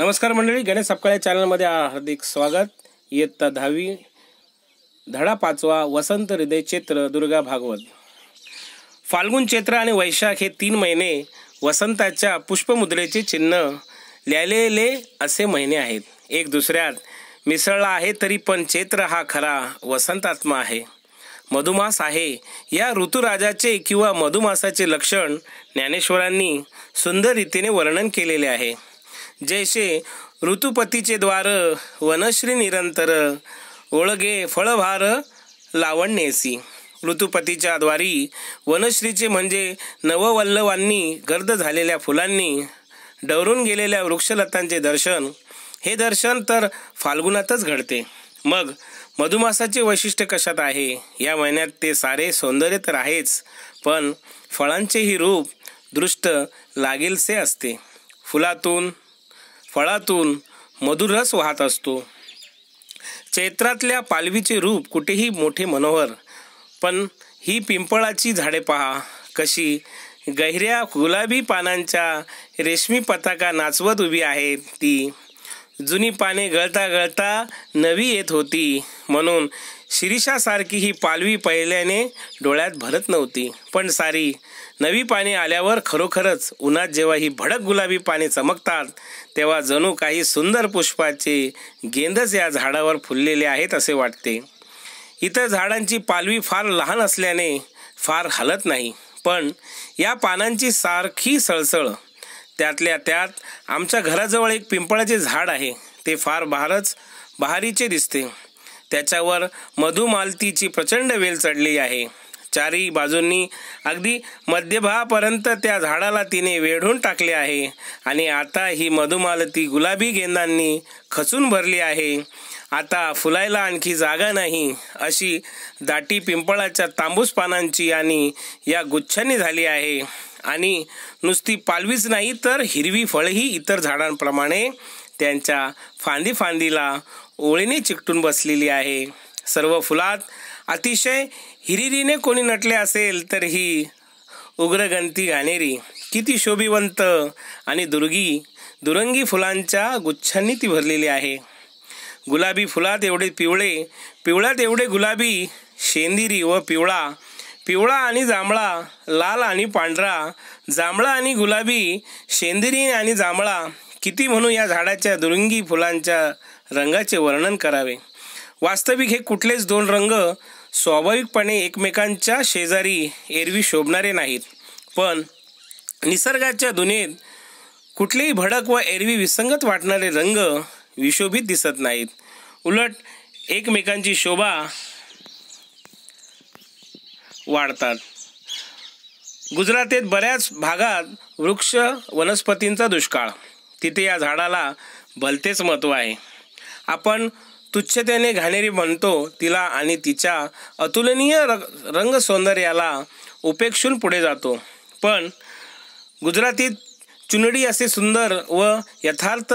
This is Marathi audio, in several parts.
नमस्कार मंडळी गणेश सपकाळ चॅनलमध्ये हार्दिक स्वागत इयत्ता दहावी धडा पाचवा वसंत हृदय चैत्र दुर्गा भागवत फाल्गुन चैत्र आणि वैशाख हे तीन महिने वसंताच्या पुष्पमुद्रेचे चिन्ह लिहिलेले असे महिने आहेत एक दुसऱ्यात मिसळला आहे तरी पण चैत्र हा खरा वसंतात्मा आहे मधुमास आहे या ऋतुराजाचे किंवा मधुमासाचे लक्षण ज्ञानेश्वरांनी सुंदर रीतीने वर्णन केलेले आहे जैसे ऋतुपतीचे द्वार वनश्री निरंतर ओळगे फळभार लावण्येसी ऋतुपतीच्या द्वारी वनश्रीचे म्हणजे नववल्लवांनी गर्द झालेल्या फुलांनी डवरून गेलेल्या वृक्षलतांचे दर्शन हे दर्शन तर फाल्गुनातच घडते मग मधुमासाचे वैशिष्ट्य कशात आहे या महिन्यात ते सारे सौंदर्य तर आहेच पण फळांचेही रूप दृष्ट लागेलसे असते फुलातून फळातून मधुरस वाहत असतो चैत्रातल्या पालवीचे रूप कुठेही मोठे मनोहर पण ही पिंपळाची झाडे पहा कशी गहिऱ्या गुलाबी पानांच्या रेशमी पताका नाचवत उभी आहे ती जुनी पाने गळता गळता नवी येत होती म्हणून शिरीषासारखी ही पालवी पहिल्याने डोळ्यात भरत नव्हती पण सारी नवी पाने आल्यावर खरोखरच उन्हात जेव्हा ही भडक गुलाबी पाने चमकतात तेव्हा जणू काही सुंदर पुष्पाचे गेंदच या झाडावर फुललेले आहेत असे वाटते इतर झाडांची पालवी फार लहान असल्याने फार हलत नाही पण या पानांची सारखी सळसळ त्यातल्या त्यात आमच्या घराजवळ एक पिंपळाचे झाड आहे ते फार बहारच बहारीचे दिसते त्याच्यावर मधुमालतीची प्रचंड वेल चढली आहे चारी बाजूंनी अगदी मध्यभापर्यंत त्या झाडाला तिने वेढून टाकले आहे आणि आता ही मधुमालती गुलाबी गेंदांनी खचून भरली आहे आता फुलायला आणखी जागा नाही अशी दाटी पिंपळाच्या तांबूस पानांची आणि या गुच्छांनी झाली आहे आणि नुसती पालवीच नाही तर हिरवी फळही इतर झाडांप्रमाणे त्यांच्या फांदी फांदीला ओळीने चिकटून बसलेली आहे सर्व फुलात अतिशय हिरिरीने कोणी नटले असेल तर ही उग्रगंती गानेरी किती शोभिवंत आणि दुर्गी दुरंगी फुलांच्या गुच्छांनी ती भरलेली आहे गुलाबी फुलात एवढे पिवळे पिवळ्यात एवढे गुलाबी शेंदिरी व पिवळा पिवळा आणि जांभळा लाल आणि पांढरा जांभळा आणि गुलाबी शेंदिरी आणि जांभळा किती म्हणू या झाडाच्या दुरंगी फुलांच्या रंगाचे वर्णन करावे वास्तविक हे कुठलेच दोन रंग स्वाभाविकपणे एकमेकांच्या शेजारी एरवी शोभणारे नाहीत पण निसर्गाच्या दुनियेत कुठलेही भडक व एरवी विसंगत वाटणारे रंग विशोभित दिसत नाहीत उलट एकमेकांची शोभा वाढतात गुजरातेत बऱ्याच भागात वृक्ष वनस्पतींचा दुष्काळ तिथे या झाडाला भलतेच महत्त्व आहे आपण तुच्छतेने घाणेरी म्हणतो तिला आणि तिच्या अतुलनीय रंग सौंदर्याला उपेक्षून पुढे जातो पण गुजरातीत चुनडी असे सुंदर व यथार्थ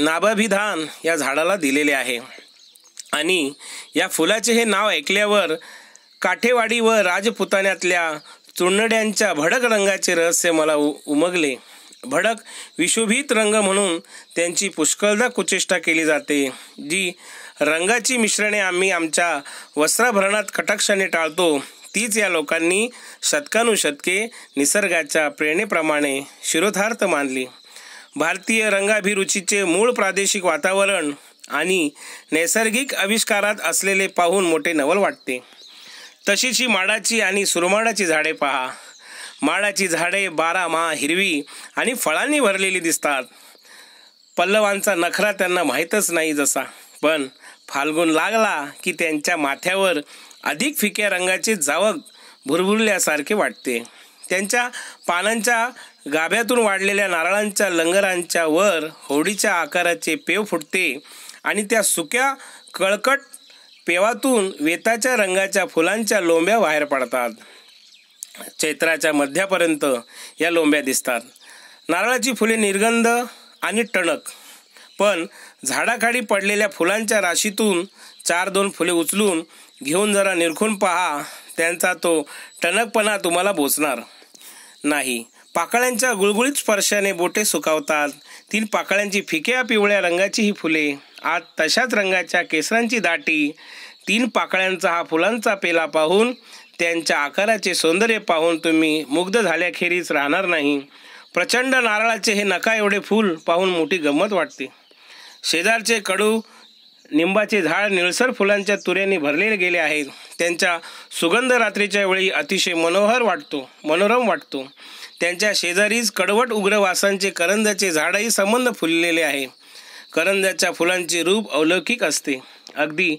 नाभाभिधान या झाडाला दिलेले आहे आणि या फुलाचे हे नाव ऐकल्यावर काठेवाडी व राजपुताण्यातल्या चुनड्यांच्या भडक रंगाचे रहस्य मला उ उमगले भडक विशोभित रंग म्हणून त्यांची पुष्कळदा कुचेष्टा केली जाते जी रंगाची मिश्रणे आम्ही आमच्या वस्त्राभरणात कटाक्षाने टाळतो तीच या लोकांनी शतकानुशतके निसर्गाच्या प्रेरणेप्रमाणे शिरोधार्थ मानली भारतीय रंगाभिरुचीचे मूळ प्रादेशिक वातावरण आणि नैसर्गिक आविष्कारात असलेले पाहून मोठे नवल वाटते ही माडाची आणि सुरमाडाची झाडे पहा माडाची झाडे बारा महा हिरवी आणि फळांनी भरलेली दिसतात पल्लवांचा नखरा त्यांना माहीतच नाही जसा पण फाल्गुन लागला की त्यांच्या माथ्यावर अधिक फिक्या रंगाचे जावक भुरभुरल्यासारखे वाटते त्यांच्या पानांच्या गाभ्यातून वाढलेल्या नारळांच्या लंगरांच्या वर होडीच्या आकाराचे पेव फुटते आणि त्या सुक्या कळकट पेवातून वेताच्या रंगाच्या फुलांच्या लोंब्या बाहेर पडतात चैत्राच्या मध्यापर्यंत या लोंब्या दिसतात नारळाची फुले निर्गंध आणि टणक पण झाडाखाडी पडलेल्या फुलांच्या राशीतून चार दोन फुले उचलून घेऊन जरा निरखून पहा त्यांचा तो टणकपणा तुम्हाला बोचणार नाही पाकळ्यांच्या गुळगुळीत स्पर्शाने बोटे सुकावतात तीन पाकळ्यांची फिक्या पिवळ्या रंगाची ही फुले आत तशाच रंगाच्या केसरांची दाटी तीन पाकळ्यांचा हा फुलांचा पेला पाहून त्यांच्या आकाराचे सौंदर्य पाहून तुम्ही मुग्ध झाल्याखेरीज राहणार नाही प्रचंड नारळाचे हे नका एवढे फूल पाहून मोठी गंमत वाटते शेजारचे कडू निंबाचे झाड निळसर फुलांच्या तुऱ्याने भरलेले गेले आहेत त्यांच्या सुगंध रात्रीच्या वेळी अतिशय मनोहर वाटतो मनोरम वाटतो त्यांच्या शेजारीच कडवट उग्र वासांचे करंजाचे झाडही संबंध फुललेले आहे करंजाच्या फुलांचे रूप अलौकिक असते अगदी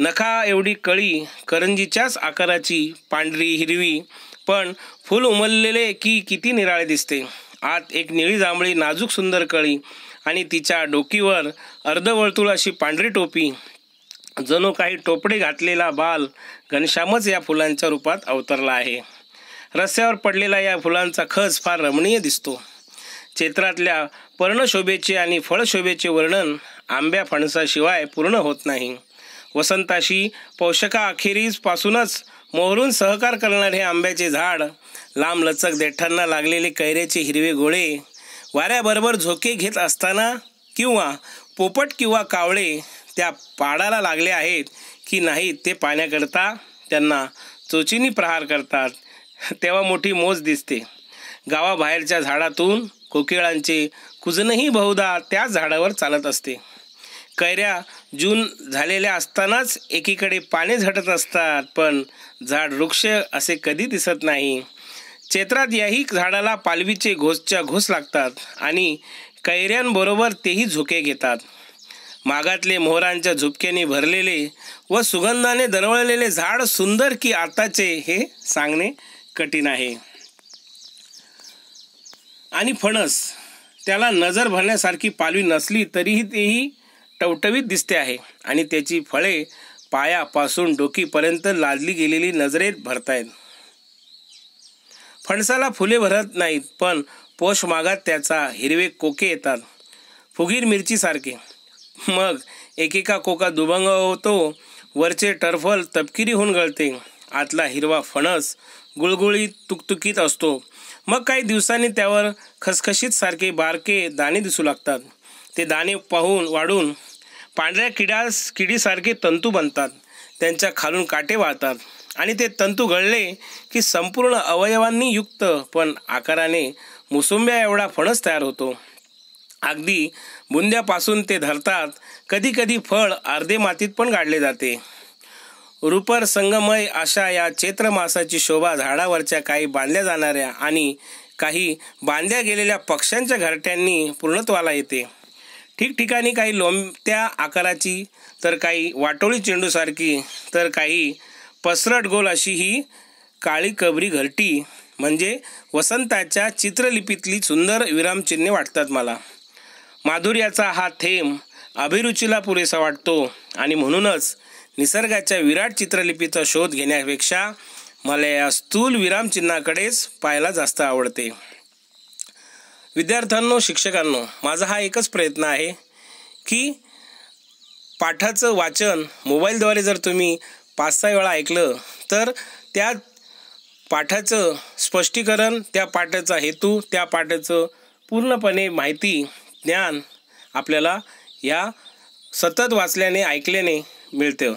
नखा एवढी कळी करंजीच्याच आकाराची पांढरी हिरवी पण फुल उमललेले की किती निराळे दिसते आत एक निळी जांभळी नाजूक सुंदर कळी आणि तिच्या डोकीवर अर्धवर्तुळ अशी पांढरी टोपी जणू काही टोपडे घातलेला बाल घनश्यामच या फुलांच्या रूपात अवतरला आहे रस्त्यावर पडलेला या फुलांचा खच फार रमणीय दिसतो क्षेत्रातल्या पर्णशोभेचे आणि फळशोभेचे वर्णन आंब्या फणसाशिवाय पूर्ण होत नाही वसंताशी पौषका पासूनच मोहरून सहकार करणारे आंब्याचे झाड लांब लचक देठांना लागलेले कैऱ्याचे हिरवे गोळे वाऱ्याबरोबर झोके घेत असताना किंवा पोपट किंवा कावळे त्या पाडाला लागले आहेत की नाही ते पाहण्याकरता त्यांना चोचीनी प्रहार करतात तेव्हा मोठी मोज दिसते गावाबाहेरच्या झाडातून कोकिळांचे कुजनही बहुधा त्याच झाडावर चालत असते कैऱ्या जून झालेल्या असतानाच एकीकडे पाने झटत असतात पण झाड वृक्ष असे कधी दिसत नाही क्षेत्रात याही झाडाला पालवीचे घोसच्या घोस लागतात आणि कैऱ्यांबरोबर तेही झुके घेतात मागातले मोहरांच्या झुपक्याने भरलेले व सुगंधाने दरवळलेले झाड सुंदर की आताचे हे सांगणे कठीण आहे आणि फणस त्याला नजर भरण्यासारखी पालवी नसली तरीही तेही टवटवीत दिसते आहे आणि त्याची फळे पायापासून डोकीपर्यंत लादली गेलेली नजरेत भरतायत फणसाला फुले भरत नाहीत पण पोष मागात त्याचा हिरवे कोके येतात फुगीर मिरचीसारखे मग एकेका कोका दुभंग होतो वरचे टरफल तपकिरी होऊन गळते आतला हिरवा फणस गुळगुळीत तुकतुकीत असतो मग काही दिवसांनी त्यावर खसखशीत सारखे बारके दाणे दिसू लागतात ते दाणे पाहून वाढून पांढऱ्या किडास किडीसारखे तंतू बनतात त्यांच्या खालून काटे वाळतात आणि ते तंतू घळले की संपूर्ण अवयवांनी युक्त पण आकाराने मुसुंब्या एवढा फणस तयार होतो अगदी बुंद्यापासून ते धरतात कधीकधी फळ अर्धे मातीत पण गाडले जाते रुपर संगमय अशा या चैत्रमासाची मासाची शोभा झाडावरच्या काही बांधल्या जाणाऱ्या आणि काही बांधल्या गेलेल्या पक्ष्यांच्या घरट्यांनी पूर्णत्वाला येते ठिकठिकाणी काही लोंबत्या आकाराची तर काही वाटोळी चेंडूसारखी तर काही पसरट गोल अशी ही काळी कबरी घरटी म्हणजे वसंताच्या चित्रलिपीतली सुंदर विरामचिन्हे वाटतात मला माधुर्याचा हा थेंब अभिरुचीला पुरेसा वाटतो आणि म्हणूनच निसर्गाच्या विराट चित्रलिपीचा शोध घेण्यापेक्षा मला या स्थूल विरामचिन्हाकडेच पाहायला जास्त आवडते विद्यार्थ्यांनो शिक्षकांनो माझा हा एकच प्रयत्न आहे की पाठाचं वाचन मोबाईलद्वारे जर तुम्ही पाच सहा वेळा ऐकलं तर त्या पाठाचं स्पष्टीकरण त्या पाठाचा हेतू त्या पाठाचं पूर्णपणे माहिती ज्ञान आपल्याला या सतत वाचल्याने ऐकल्याने मिळतं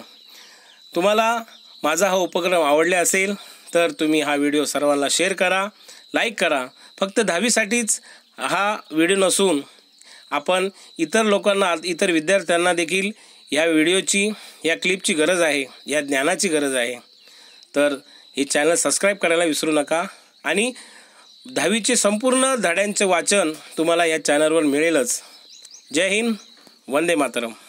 तुम्हाला माझा हा उपक्रम आवडला असेल तर तुम्ही हा व्हिडिओ सर्वांना शेअर करा लाईक करा फक्त दहावीसाठीच हा व्हिडिओ नसून आपण इतर लोकांना इतर विद्यार्थ्यांना देखील या व्हिडिओची या क्लिपची गरज आहे या ज्ञानाची गरज आहे तर हे चॅनल सबस्क्राईब करायला विसरू नका आणि दहावीचे संपूर्ण धड्यांचे वाचन तुम्हाला या चॅनलवर मिळेलच जय हिंद वंदे मातरम